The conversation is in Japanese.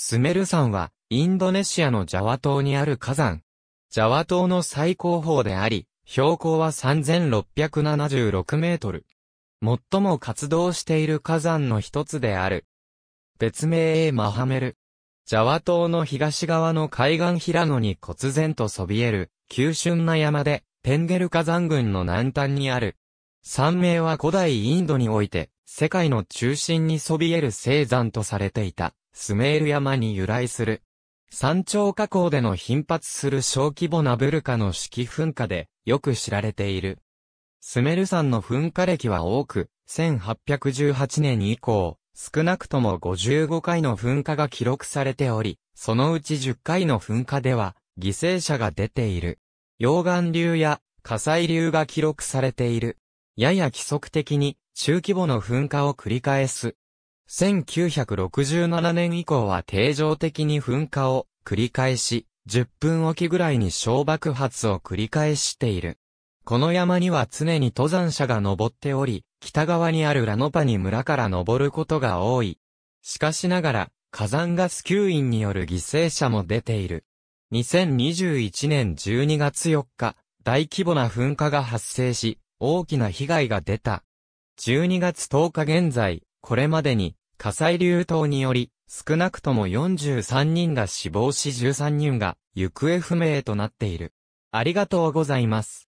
スメル山は、インドネシアのジャワ島にある火山。ジャワ島の最高峰であり、標高は3676メートル。最も活動している火山の一つである。別名 A マハメル。ジャワ島の東側の海岸平野に忽然とそびえる、急峻な山で、ペンゲル火山群の南端にある。山名は古代インドにおいて、世界の中心にそびえる生山とされていた、スメール山に由来する。山頂火口での頻発する小規模なブルカの四季噴火で、よく知られている。スメル山の噴火歴は多く、1818年以降、少なくとも55回の噴火が記録されており、そのうち10回の噴火では、犠牲者が出ている。溶岩流や火砕流が記録されている。やや規則的に中規模の噴火を繰り返す。1967年以降は定常的に噴火を繰り返し、10分おきぐらいに小爆発を繰り返している。この山には常に登山者が登っており、北側にあるラノパニ村から登ることが多い。しかしながら、火山ガス吸引による犠牲者も出ている。2021年12月4日、大規模な噴火が発生し、大きな被害が出た。12月10日現在、これまでに火災流等により少なくとも43人が死亡し13人が行方不明となっている。ありがとうございます。